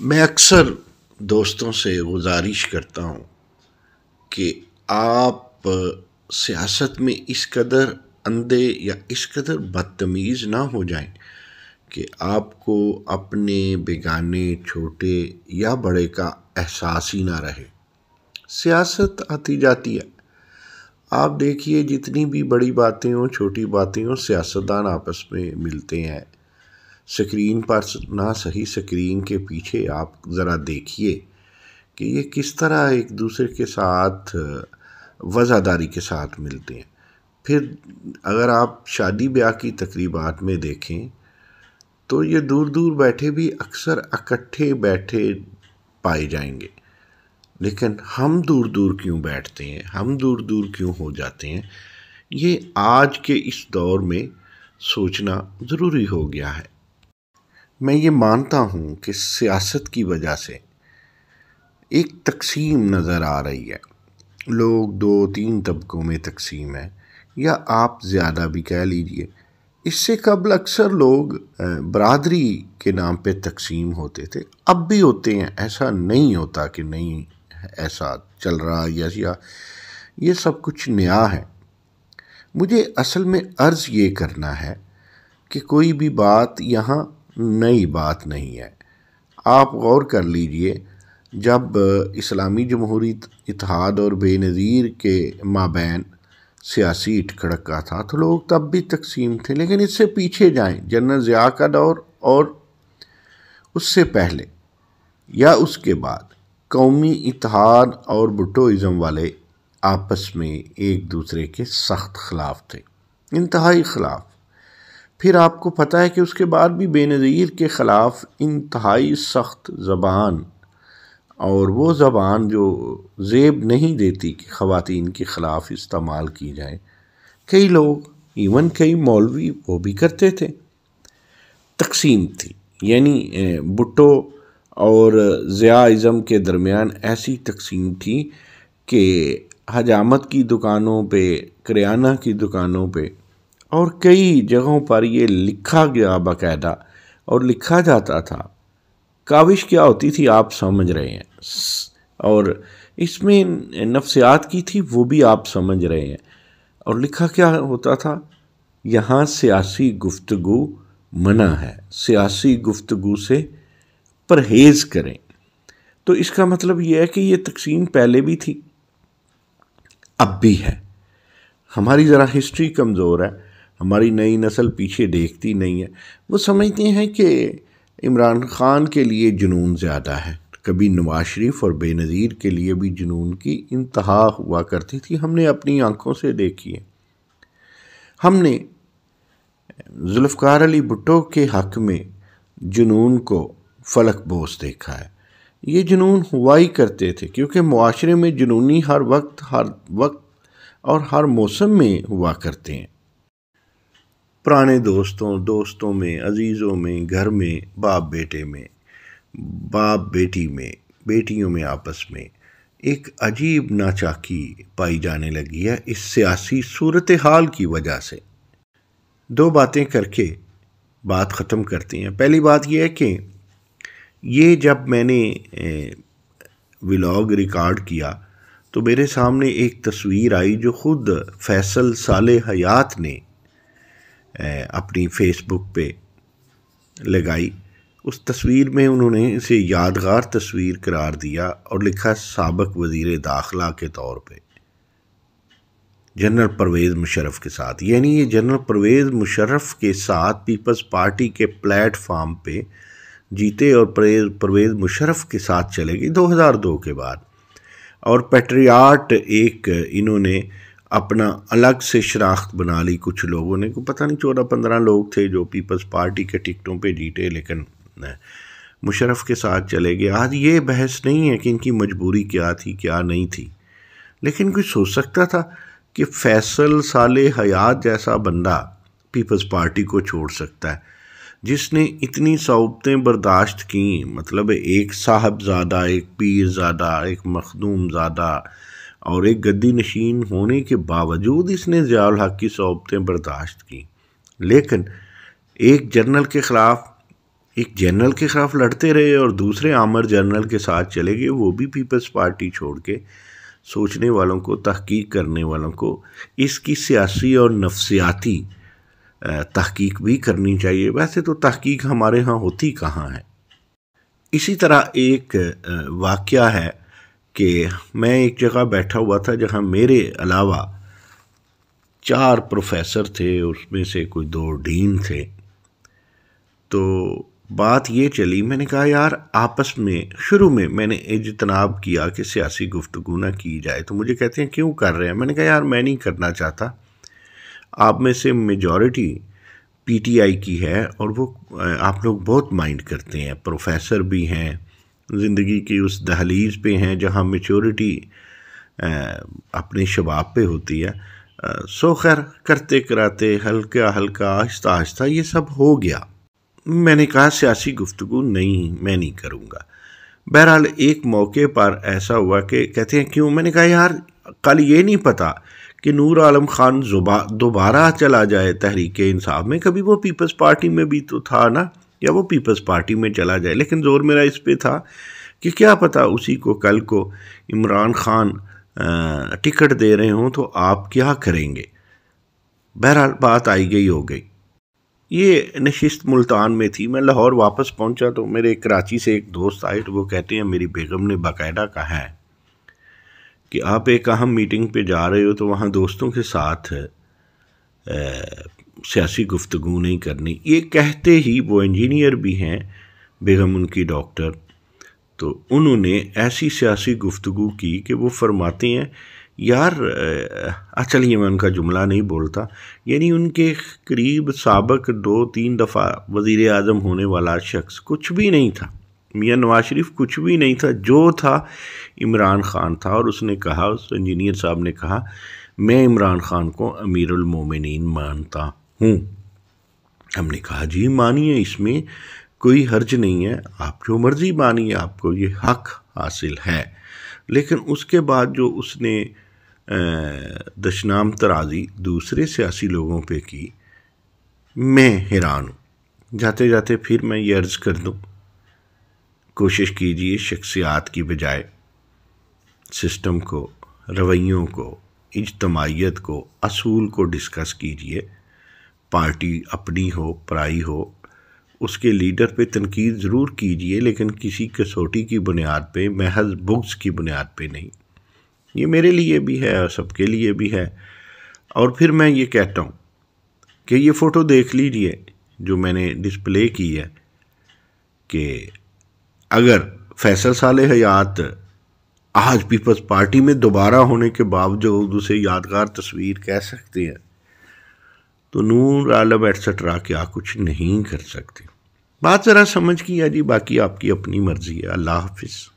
मैं अक्सर दोस्तों से गुजारिश करता हूँ कि आप सियासत में इस कदर अंधे या इस कदर बदतमीज़ ना हो जाएं कि आपको अपने बेगाने छोटे या बड़े का एहसास ही ना रहे सियासत आती जाती है आप देखिए जितनी भी बड़ी बातें हों छोटी बातें हों सियासतदान आपस में मिलते हैं स्क्रीन पर ना सही स्क्रीन के पीछे आप ज़रा देखिए कि ये किस तरह एक दूसरे के साथ वज़ादारी के साथ मिलते हैं फिर अगर आप शादी ब्याह की तकरीबात में देखें तो ये दूर दूर बैठे भी अक्सर इकट्ठे बैठे पाए जाएंगे लेकिन हम दूर दूर क्यों बैठते हैं हम दूर दूर क्यों हो जाते हैं ये आज के इस दौर में सोचना ज़रूरी हो गया है मैं ये मानता हूँ कि सियासत की वजह से एक तकसीम नज़र आ रही है लोग दो तीन तबकों में तकसीम है या आप ज़्यादा भी कह लीजिए इससे कबल अक्सर लोग बरदरी के नाम पे तकसीम होते थे अब भी होते हैं ऐसा नहीं होता कि नहीं ऐसा चल रहा या, या ये सब कुछ नया है मुझे असल में अर्ज़ ये करना है कि कोई भी बात यहाँ नई बात नहीं है आप गौर कर लीजिए जब इस्लामी जमहूरी इतिहाद और बेनज़ीर के माबैन सियासी इटखड़क का था तो लोग तब भी तकसीम थे लेकिन इससे पीछे जाएं जनरल ज़िया का दौर और उससे पहले या उसके बाद कौमी इतिहाद और भुटोज़म वाले आपस में एक दूसरे के सख्त खिलाफ थे इंतहाई खिलाफ फिर आपको पता है कि उसके बाद भी बेनज़ीर के ख़िलाफ़ इंतहाई सख्त ज़बान और वो ज़बान जो जेब नहीं देती कि ख़वान के ख़िलाफ़ इस्तेमाल की जाए कई लोग इवन कई मौलवी वो भी करते थे तकसीम थी यानी भुट्टो और ज़ियाज़म के दरमियान ऐसी तकसीम थी कि हजामत की दुकानों पे करियाना की दुकानों पे और कई जगहों पर ये लिखा गया बाकायदा और लिखा जाता था काविश क्या होती थी आप समझ रहे हैं और इसमें नफ्सियात की थी वो भी आप समझ रहे हैं और लिखा क्या होता था यहाँ सियासी गुफ्तु मना है सियासी गुफ्तु से परहेज़ करें तो इसका मतलब ये है कि ये तकसीम पहले भी थी अब भी है हमारी ज़रा हिस्ट्री कमज़ोर है हमारी नई नस्ल पीछे देखती नहीं है वो समझते हैं कि इमरान खान के लिए जुनून ज़्यादा है कभी नवाज शरीफ और बेनज़ीर के लिए भी जुनून की इंतहा हुआ करती थी हमने अपनी आंखों से देखी है हमने जुल्फ़ार अली भुट्टो के हक़ में जुनून को फलक बोस देखा है ये जुनून हुआ ही करते थे क्योंकि माशरे में जुनूनी हर वक्त हर वक्त और हर मौसम में हुआ करते हैं पुराने दोस्तों दोस्तों में अजीज़ों में घर में बाप बेटे में बाप बेटी में बेटियों में आपस में एक अजीब नाचाकी पाई जाने लगी है इस सियासी सूरत हाल की वजह से दो बातें करके बात ख़त्म करती हैं पहली बात यह है कि ये जब मैंने व्लॉग रिकॉर्ड किया तो मेरे सामने एक तस्वीर आई जो ख़ुद फैसल साल हयात ने अपनी फेसबुक पे लगाई उस तस्वीर में उन्होंने इसे यादगार तस्वीर करार दिया और लिखा सबक वज़ी दाखिला के तौर पे जनरल परवेज़ मुशरफ़ के साथ यानी ये जनरल परवेज़ मुशरफ़ के साथ पीपल्स पार्टी के प्लेटफार्म पे जीते और परवेज़ मुशरफ़ के साथ चले गए दो के बाद और पेट्रियाट एक इन्होंने अपना अलग से शनाख्त बना ली कुछ लोगों ने को पता नहीं चौदह पंद्रह लोग थे जो पीपल्स पार्टी के टिकटों पे जीते लेकिन मुशरफ के साथ चले गए आज ये बहस नहीं है कि इनकी मजबूरी क्या थी क्या नहीं थी लेकिन कोई सोच सकता था कि फैसल साल हयात जैसा बंदा पीपल्स पार्टी को छोड़ सकता है जिसने इतनी सऊबतें बर्दाश्त की मतलब एक साहबजादा एक पीरजादा एक मखदूमजादा और एक गद्दी नशीन होने के बावजूद इसने ज़ियाल हक की सोबतें बर्दाश्त की लेकिन एक जनरल के ख़िलाफ़ एक जनरल के ख़िलाफ़ लड़ते रहे और दूसरे आमर जनरल के साथ चले गए वो भी पीपल्स पार्टी छोड़ के सोचने वालों को तहकीक करने वालों को इसकी सियासी और नफसियाती तहकीक भी करनी चाहिए वैसे तो तहकीक हमारे यहाँ होती कहाँ है इसी तरह एक वाक़ है कि मैं एक जगह बैठा हुआ था जहाँ मेरे अलावा चार प्रोफेसर थे उसमें से कोई दो डीन थे तो बात ये चली मैंने कहा यार आपस में शुरू में मैंने इजतनाब किया कि सियासी गुफ्तु ना की जाए तो मुझे कहते हैं क्यों कर रहे हैं मैंने कहा यार मैं नहीं करना चाहता आप में से मेजॉरिटी पीटीआई की है और वो आप लोग बहुत माइंड करते हैं प्रोफेसर भी हैं ज़िंदगी की उस दहलीज पे हैं जहाँ मेचोरिटी अपने शबाब पे होती है सो खैर करते कराते हल्का हल्का आहिस्ता आहिस्ता ये सब हो गया मैंने कहा सियासी गुफ्तु नहीं मैं नहीं करूँगा बहरहाल एक मौके पर ऐसा हुआ कि कहते हैं क्यों मैंने कहा यार कल ये नहीं पता कि नूर आलम खान दोबारा चला जाए तहरीक इंसाफ में कभी वो पीपल्स पार्टी में भी तो था ना या वो पीपल्स पार्टी में चला जाए लेकिन ज़ोर मेरा इस पर था कि क्या पता उसी को कल को इमरान खान टिकट दे रहे हों तो आप क्या करेंगे बहरहाल बात आई गई हो गई ये नशिस्त मुल्तान में थी मैं लाहौर वापस पहुंचा तो मेरे कराची से एक दोस्त आए तो वो कहते हैं मेरी बेगम ने बाकायदा कहा है कि आप एक अहम मीटिंग पे जा रहे हो तो वहाँ दोस्तों के साथ सियासी गुफ्तु नहीं करनी ये कहते ही वो इंजीनियर भी हैं बेगम उनकी डॉक्टर तो उन्होंने ऐसी सियासी गुफ्तु की कि वो फरमाते हैं यार अच्छा ये मैं उनका जुमला नहीं बोलता यानी उनके करीब सबक दो तीन दफ़ा वज़ी अजम होने वाला शख्स कुछ भी नहीं था मियाँ नवाज शरीफ कुछ भी नहीं था जो था इमरान ख़ान था और उसने कहा उस इंजीनियर साहब ने कहा मैं इमरान ख़ान को अमीरमिन मानता हूँ हम्म। हमने कहा जी मानिए इसमें कोई हर्ज नहीं है आप जो मर्जी मानिए आपको ये हक हासिल है लेकिन उसके बाद जो उसने दशनाम तराजी दूसरे सियासी लोगों पे की मैं हैरान हूँ जाते जाते फिर मैं ये अर्ज़ कर दूँ कोशिश कीजिए शख्सियात की बजाय सिस्टम को रवैयों को इजतमाहीत को असूल को डिस्कस कीजिए पार्टी अपनी हो पराई हो उसके लीडर पे तनकीद ज़रूर कीजिए लेकिन किसी कसौटी की बुनियाद पे महज बुग्स की बुनियाद पे नहीं ये मेरे लिए भी है और सबके लिए भी है और फिर मैं ये कहता हूँ कि ये फ़ोटो देख लीजिए जो मैंने डिस्प्ले की है कि अगर फैसल साल हयात आज पीपल्स पार्टी में दोबारा होने के बावजूद उसे यादगार तस्वीर कह सकते हैं तो नूर आलम एटसेट्रा क्या कुछ नहीं कर सकते बात ज़रा समझ की या जी बाकी आपकी अपनी मर्ज़ी है अल्लाह हाफिज़